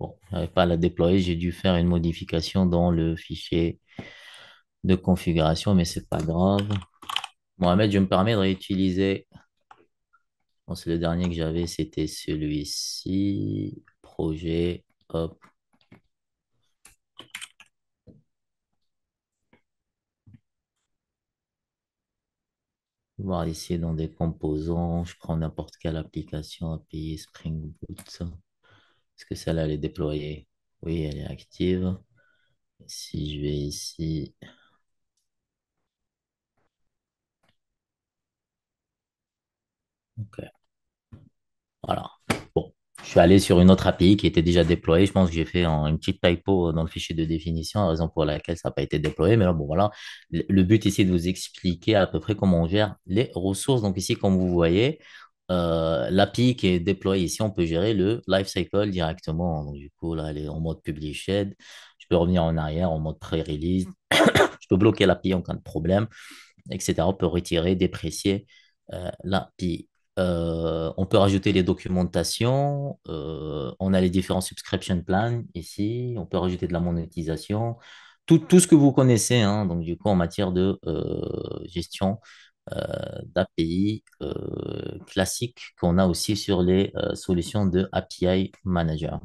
Bon, je n'arrive pas à la déployer, j'ai dû faire une modification dans le fichier de configuration, mais c'est pas grave. Mohamed, je me permets de réutiliser. c'est le dernier que j'avais, c'était celui-ci. Projet, hop. voir ici dans des composants, je prends n'importe quelle application API Spring Boot. Est-ce que celle-là, elle est déployée Oui, elle est active. Si je vais ici, voilà. Bon, je suis allé sur une autre API qui était déjà déployée. Je pense que j'ai fait une petite typo dans le fichier de définition, raison pour laquelle ça n'a pas été déployé. Mais bon, voilà. Le, but ici est de vous expliquer à peu près comment on gère les ressources. Donc, ici, comme vous voyez, euh, l'API qui est déployée ici, on peut gérer le lifecycle directement. Donc, du coup, là, elle est en mode shed Je peux revenir en arrière en mode pré-release. je peux bloquer l'API en cas de problème, etc. On peut retirer, déprécier euh, l'API. Euh, on peut rajouter les documentations. Euh, on a les différents subscription plans ici. On peut rajouter de la monétisation. Tout, ce que vous connaissez, hein. donc du coup, en matière de euh, gestion d'API classique qu'on a aussi sur les solutions de API Manager.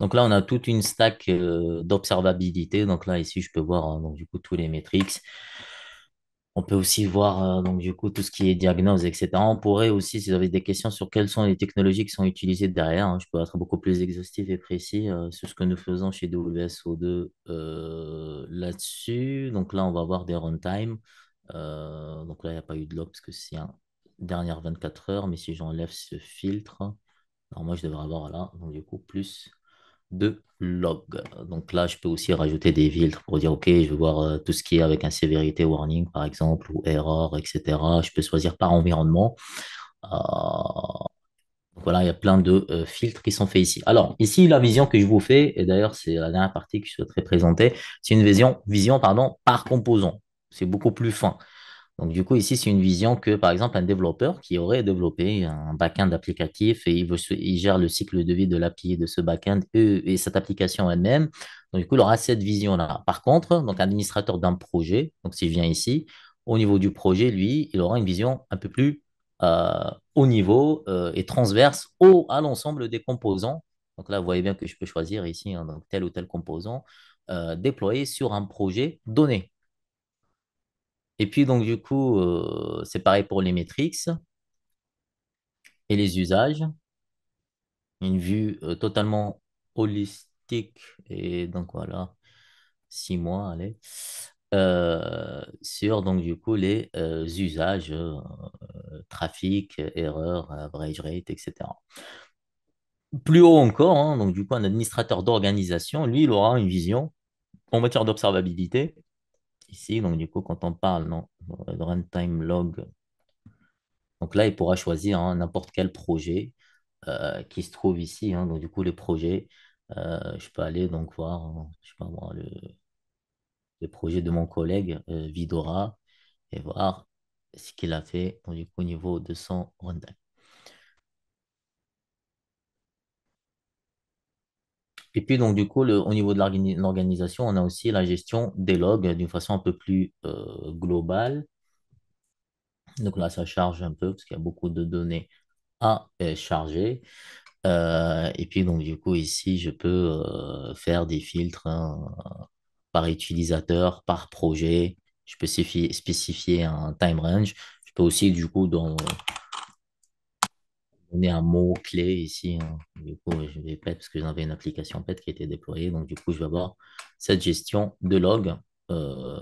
Donc là, on a toute une stack d'observabilité. Donc là, ici, je peux voir hein, du coup tous les métriques, on peut aussi voir euh, donc du coup tout ce qui est diagnose, etc. On pourrait aussi, si vous avez des questions sur quelles sont les technologies qui sont utilisées derrière, hein, je peux être beaucoup plus exhaustif et précis euh, sur ce que nous faisons chez WSO2 euh, là-dessus. Donc là, on va voir des runtime. donc là, il n'y a pas eu de log parce que c'est un dernière 24 heures, mais si j'enlève ce filtre, alors moi je devrais avoir là, donc du coup plus de log. Donc là, je peux aussi rajouter des filtres pour dire, OK, je veux voir euh, tout ce qui est avec un sévérité warning, par exemple, ou erreur etc. Je peux choisir par environnement. Euh, voilà, il y a plein de euh, filtres qui sont faits ici. Alors, ici, la vision que je vous fais, et d'ailleurs, c'est la dernière partie que je souhaiterais présenter, c'est une vision, vision pardon, par composant. C'est beaucoup plus fin. Donc, du coup, ici, c'est une vision que, par exemple, un développeur qui aurait développé un back-end applicatif et il, gère le cycle de vie de l'API de ce back-end et, cette application elle-même. Donc, du coup, il aura cette vision-là. Par contre, donc, administrateur d'un projet, donc s'il vient ici, au niveau du projet, lui, il aura une vision un peu plus haut euh, niveau euh, et transverse au, à l'ensemble des composants. Donc là, vous voyez bien que je peux choisir ici hein, tel ou tel composant euh, déployé sur un projet donné. Et puis, donc, du coup, euh, c'est pareil pour les métriques et les usages. Une vue euh, totalement holistique. Et donc, voilà, six mois, allez. Euh, sur, donc, du coup, les usages, trafic, erreur, average rate, etc. Plus haut encore, hein, donc, du coup, un administrateur d'organisation, lui, il aura une vision en matière d'observabilité ici. Donc, du coup, quand on parle non, de runtime log, donc là, il pourra choisir hein, n'importe quel projet euh, qui se trouve ici. Hein. Donc, du coup, les projets, euh, je peux aller donc voir, je sais pas le, le, projet de mon collègue euh, Vidora et voir ce qu'il a fait au niveau de son runtime. Et puis, donc, du coup, le, au niveau de l'organisation, on a aussi la gestion des logs d'une façon un peu plus euh, globale. Donc là, ça charge un peu parce qu'il y a beaucoup de données à euh, charger. Euh, et puis, donc, du coup, ici, je peux faire des filtres hein, par utilisateur, par projet. Je peux spécifier un time range. Je peux aussi, du coup, dans, on est un mot clé ici. Hein. Du coup, je vais PET parce que j'avais une application PET qui était déployée. Donc, du coup, je vais avoir cette gestion de log euh,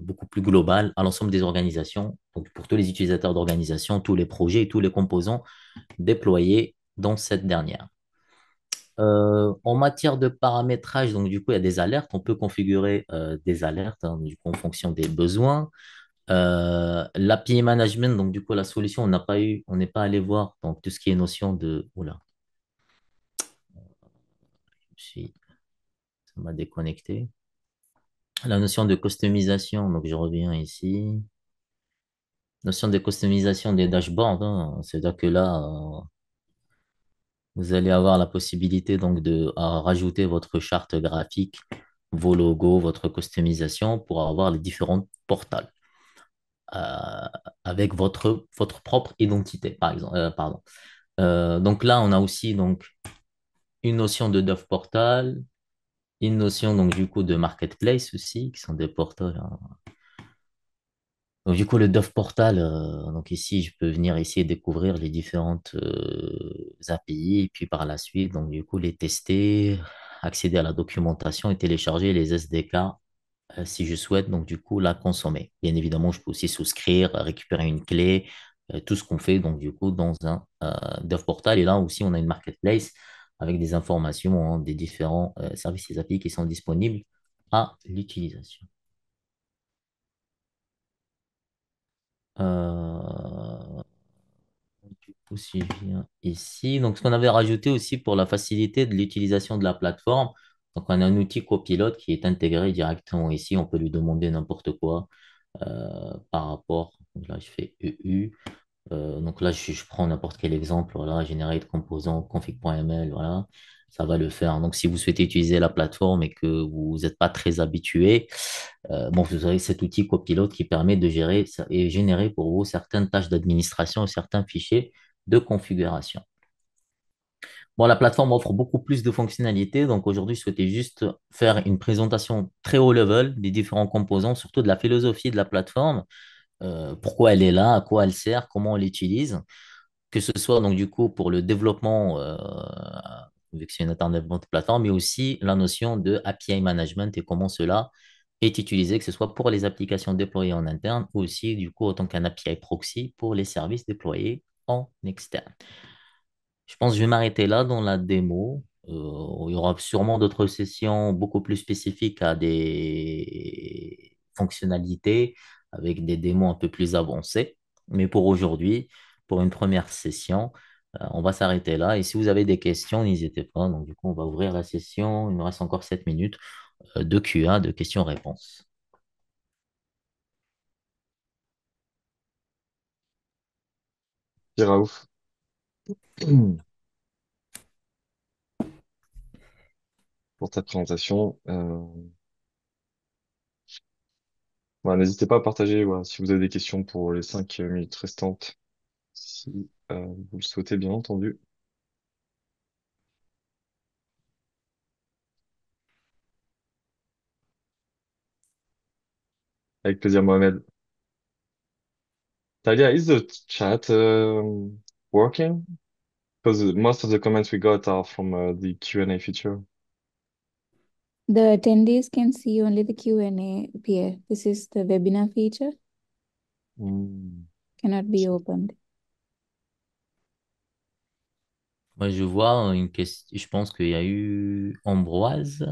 beaucoup plus globale à l'ensemble des organisations. Donc, pour tous les utilisateurs d'organisation, tous les projets, et tous les composants déployés dans cette dernière. Euh, en matière de paramétrage, donc du coup, il y a des alertes. On peut configurer euh, des alertes hein, en fonction des besoins. Euh, L'API management, donc du coup, la solution, on n'a pas eu, on n'est pas allé voir donc, tout ce qui est notion de. Oula. Ça m'a déconnecté. La notion de customisation, donc je reviens ici. Notion de customisation des dashboards, hein. c'est-à-dire que là, euh, vous allez avoir la possibilité donc de rajouter votre charte graphique, vos logos, votre customisation pour avoir les différents portales. Euh, avec votre, votre propre identité, par exemple. Euh, pardon. Euh, donc là, on a aussi donc, une notion de Dove Portal, une notion donc du coup de marketplace aussi qui sont des portails hein. donc du coup le Dove Portal donc ici je peux venir ici découvrir les différentes API et puis par la suite donc du coup les tester accéder à la documentation et télécharger les SDK euh, si je souhaite, donc du coup, la consommer. Bien évidemment, je peux aussi souscrire, récupérer une clé, euh, tout ce qu'on fait, donc du coup, dans un euh, dev portal. Et là aussi, on a une marketplace avec des informations hein, des différents services et applis qui sont disponibles à l'utilisation. je ici, donc ce qu'on avait rajouté aussi pour la facilité de l'utilisation de la plateforme, donc, on a un outil copilote qui est intégré directement ici. On peut lui demander n'importe quoi euh, par rapport. là, je fais EU. donc là, je, prends n'importe quel exemple. Voilà, generate composants, config.ml. Voilà, ça va le faire. Donc, si vous souhaitez utiliser la plateforme et que vous n'êtes pas très habitué, euh, bon, vous aurez cet outil copilote qui permet de gérer et générer pour vous certaines tâches d'administration et certains fichiers de configuration. Bon, la plateforme offre beaucoup plus de fonctionnalités. Donc aujourd'hui, je souhaitais juste faire une présentation très haut level des différents composants, surtout de la philosophie de la plateforme, euh, pourquoi elle est là, à quoi elle sert, comment on l'utilise, que ce soit donc du coup pour le développement, euh, vu que c'est une de plateforme, mais aussi la notion de API management et comment cela est utilisé, que ce soit pour les applications déployées en interne ou aussi du coup autant qu'un API proxy pour les services déployés en externe. Je pense que je vais m'arrêter là dans la démo. Euh, il y aura sûrement d'autres sessions beaucoup plus spécifiques à des fonctionnalités avec des démos un peu plus avancées. Mais pour aujourd'hui, pour une première session, euh, on va s'arrêter là. Et si vous avez des questions, n'hésitez pas. Donc, du coup, on va ouvrir la session. Il nous reste encore 7 minutes euh, de QA, de questions-réponses. Raouf. [CLEARS THROAT] pour ta présentation. Euh, bah, n'hésitez pas à partager si vous avez des questions pour les cinq minutes restantes, si euh, vous le souhaitez, bien entendu. Avec plaisir, Mohamed. Talia, is the chat euh, working? Because most of the comments we got are from uh, the Q&A feature. The attendees can see only the Q&A here. This is the webinar feature. Hmm. Cannot be opened. Moi, je vois une question. Je pense qu'il y a eu Ambroise.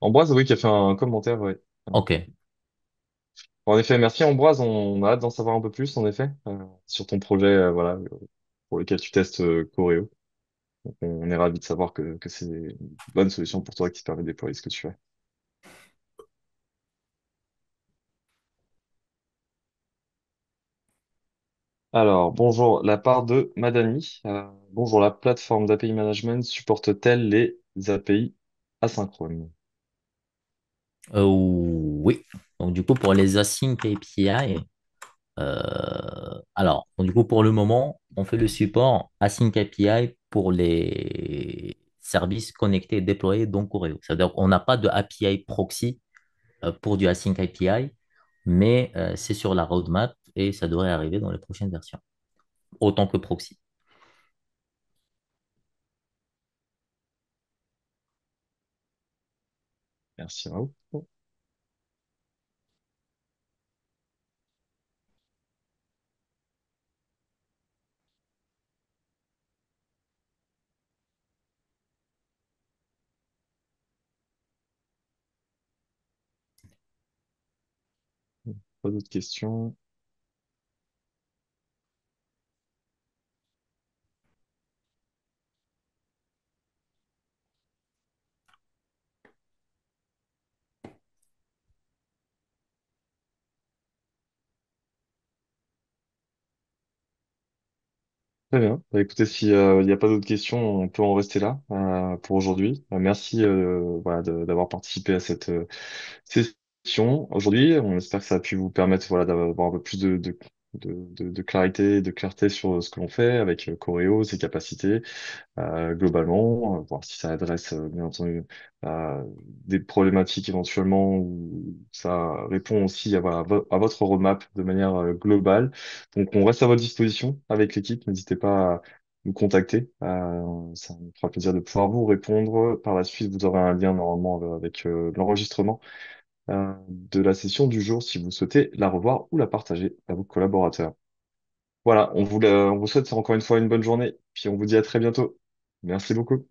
Ambroise, oui, qui a fait un commentaire, oui. Ok. En effet, merci Ambroise. On a hâte d'en savoir un peu plus, en effet, euh, sur ton projet, euh, voilà, pour lequel tu testes euh, Coreo. on est ravi de savoir que, c'est une bonne solution pour toi qui te permet de déployer ce que tu fais. Alors, bonjour, la part de Madani. Euh, bonjour, la plateforme d'API Management supporte-t-elle les API asynchrones? Euh, oui. Donc, du coup, pour les async API, euh, alors, du coup, pour le moment, on fait le support Async API pour les services connectés et déployés dans Coreo. C'est-à-dire qu'on n'a pas de API proxy euh, pour du Async API, mais euh, c'est sur la roadmap et ça devrait arriver dans les prochaines versions, autant que proxy. Merci, Raoult. d'autres questions? Très bien. Bah, écoutez, s'il n'y a pas d'autres questions, on peut en rester là euh, pour aujourd'hui. Euh, merci euh, d'avoir participé à cette session aujourd'hui. On espère que ça a pu vous permettre voilà, d'avoir un peu plus de, de, de, clarité, de clarté sur euh, ce que l'on fait avec euh, Coreo, ses capacités euh, globalement, voir si ça adresse bien entendu des problématiques éventuellement ou ça répond aussi à, votre roadmap de manière globale. Donc on reste à votre disposition avec l'équipe, n'hésitez pas à nous contacter. ça nous fera plaisir de pouvoir vous répondre. Par la suite, vous aurez un lien normalement avec l'enregistrement euh, de la session du jour si vous souhaitez la revoir ou la partager à vos collaborateurs. Voilà, on vous, euh, on vous souhaite encore une fois une bonne journée, puis on vous dit à très bientôt. Merci beaucoup.